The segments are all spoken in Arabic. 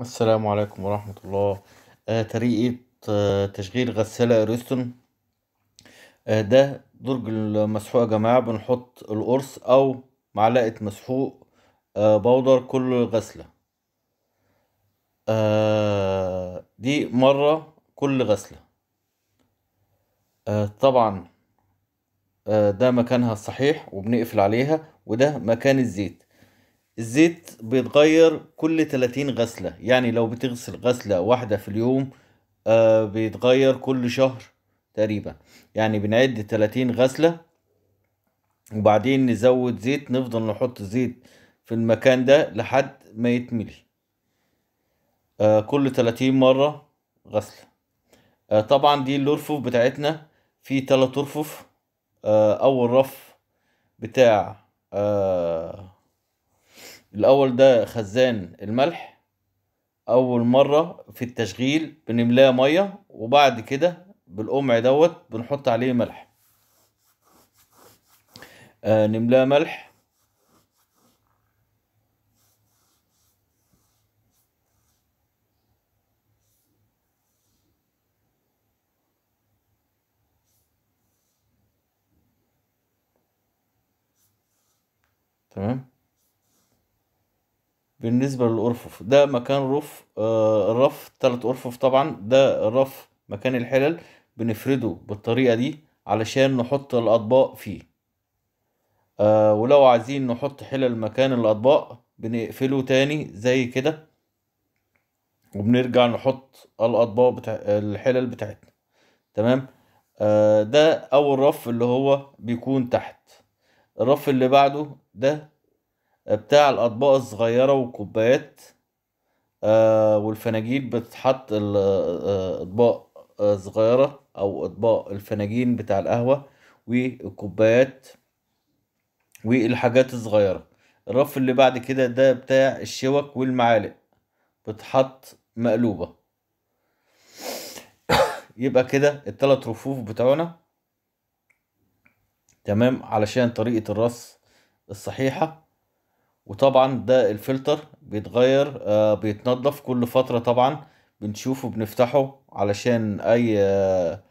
السلام عليكم ورحمة الله آه طريقة آه تشغيل غسالة ريستون آه ده درج المسحوق يا جماعة بنحط القرص أو معلقة مسحوق آه بودر كل غسلة آه دي مرة كل غسلة آه طبعا آه ده مكانها الصحيح وبنقفل عليها وده مكان الزيت الزيت بيتغير كل 30 غسلة يعني لو بتغسل غسلة واحدة في اليوم آه بيتغير كل شهر تقريبا يعني بنعد 30 غسلة وبعدين نزود زيت نفضل نحط زيت في المكان ده لحد ما يتملي آه كل 30 مرة غسلة آه طبعا دي الأرفف بتاعتنا في تلات أرفف آه أول رف بتاع آه الاول ده خزان الملح اول مرة في التشغيل بنملاه مية وبعد كده بالقمع دوت بنحط عليه ملح آه نملاه ملح تمام بالنسبة للأرفف ده مكان رف آه الرف تلات أرفف طبعا ده الرف مكان الحلل بنفرده بالطريقة دي علشان نحط الأطباق فيه آه ولو عايزين نحط حلل مكان الأطباق بنقفله تاني زي كده وبنرجع نحط الأطباق بتاع الحلل بتاعتنا تمام آه ده أول رف اللي هو بيكون تحت الرف اللي بعده ده بتاع الاطباق الصغيره والكوبايات آه، والفناجيل بتتحط آه، اطباق آه، صغيره او اطباق الفناجين بتاع القهوه والكوبايات والحاجات الصغيره الرف اللي بعد كده ده بتاع الشوك والمعالق بتحط مقلوبه يبقى كده التلات رفوف بتوعنا تمام علشان طريقه الرص الصحيحه وطبعا ده الفلتر بيتغير آه بيتنضف كل فترة طبعا بنشوفه بنفتحه علشان اي آه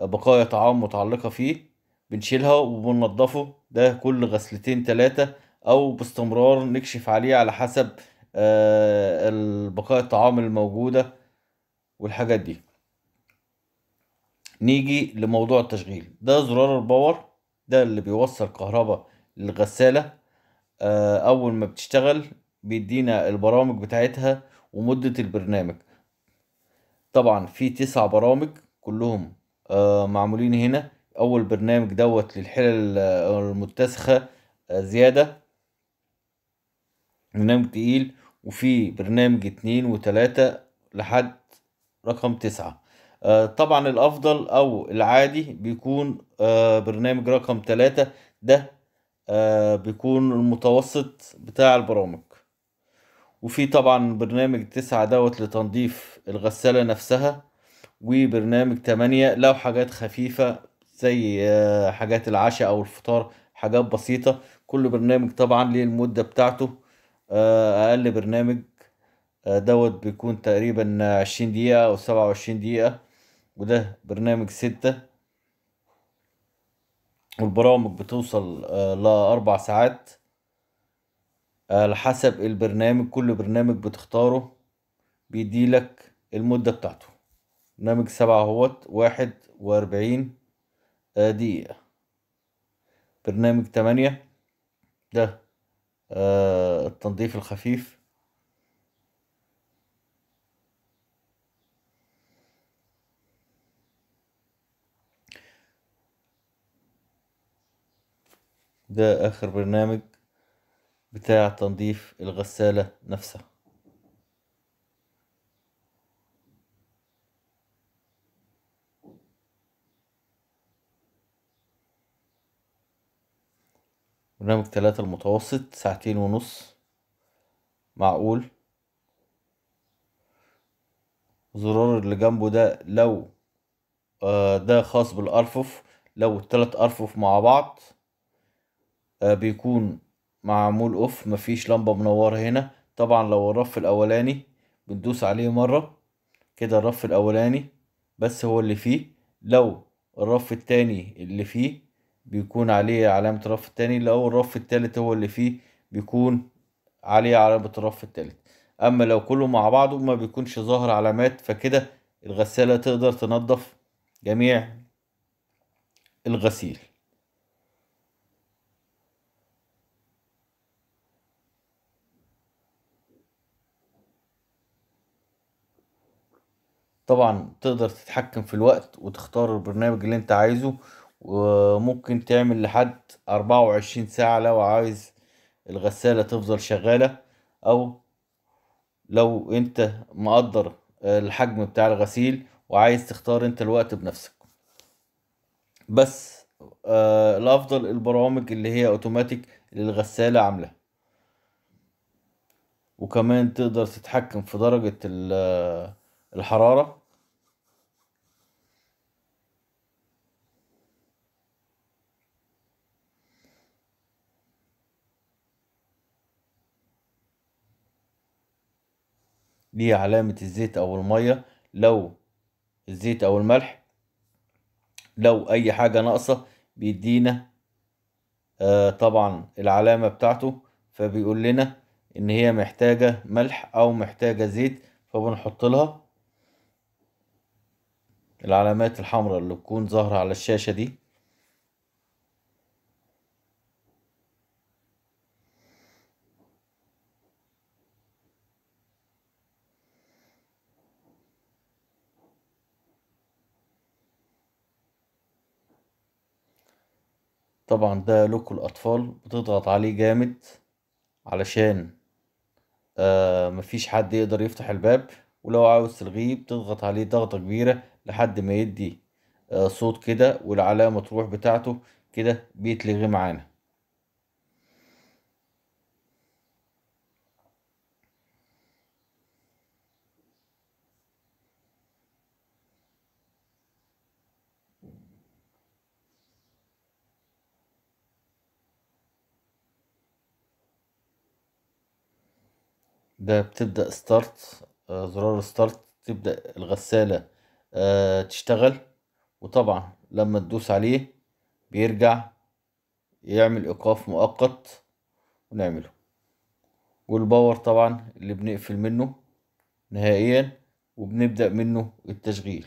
بقايا طعام متعلقة فيه بنشيلها وبننضفه ده كل غسلتين تلاتة او باستمرار نكشف عليه على حسب آه بقايا الطعام الموجودة والحاجات دي نيجي لموضوع التشغيل ده زرار الباور ده اللي بيوصل كهرباء للغسالة آه، اول ما بتشتغل بيدينا البرامج بتاعتها ومدة البرنامج طبعا في تسع برامج كلهم آه، معمولين هنا اول برنامج دوت للحلل آه، المتسخة زيادة برنامج تقيل وفي برنامج اتنين وتلاتة لحد رقم تسعة طبعا الافضل او العادي بيكون برنامج رقم تلاتة ده آه، بيكون المتوسط بتاع البرامج وفي طبعا برنامج تسعة دوت لتنظيف الغسالة نفسها وبرنامج تمانية لو حاجات خفيفة زي آه، حاجات العشاء أو الفطار حاجات بسيطة كل برنامج طبعا ليه المدة بتاعته آه، أقل برنامج دوت بيكون تقريبا عشرين دقيقة أو سبعة وعشرين دقيقة وده برنامج ستة والبرامج بتوصل آه، لأربع ساعات على آه، حسب البرنامج كل برنامج بتختاره بيديلك المدة بتاعته برنامج سبعة هوت واحد وأربعين آه، دقيقة برنامج تمانية ده التنظيف الخفيف ده آخر برنامج بتاع تنظيف الغسالة نفسها برنامج تلاتة المتوسط ساعتين ونص معقول زرار اللي جنبه ده لو آه ده خاص بالأرفف لو التلات أرفف مع بعض آه، بيكون معمول اوف مفيش لمبة منورة هنا طبعا لو الرف الاولاني بندوس عليه مرة كده الرف الاولاني بس هو اللي فيه لو الرف التاني اللي فيه بيكون عليه علامة الرف التاني لو الرف التالت هو اللي فيه بيكون عليه علامة الرف التالت اما لو كله مع بعضه ما بيكونش ظاهر علامات فكده الغسالة تقدر تنظف جميع الغسيل طبعا تقدر تتحكم في الوقت وتختار البرنامج اللي انت عايزه وممكن تعمل لحد أربعة وعشرين ساعة لو عايز الغسالة تفضل شغالة أو لو أنت مقدر الحجم بتاع الغسيل وعايز تختار أنت الوقت بنفسك بس آه الأفضل البرامج اللي هي أوتوماتيك اللي الغسالة وكمان تقدر تتحكم في درجة آه، الحرارة ليه علامة الزيت أو المية لو الزيت أو الملح لو أي حاجة ناقصة بيدينا آه طبعا العلامة بتاعته فبيقول لنا إن هي محتاجة ملح أو محتاجة زيت فبنحط لها العلامات الحمراء اللي بتكون ظاهرة على الشاشة دي طبعا ده لوكو الأطفال بتضغط عليه جامد علشان آه مفيش حد يقدر يفتح الباب ولو عاوز تلغيه بتضغط عليه ضغطة كبيرة لحد ما يدي آه صوت كده والعلامة تروح بتاعته كده بيتلغي معانا ده بتبدأ ستارت آه، زرار ستارت تبدأ الغسالة آه، تشتغل وطبعا لما تدوس عليه بيرجع يعمل ايقاف مؤقت ونعمله والباور طبعا اللي بنقفل منه نهائيا وبنبدأ منه التشغيل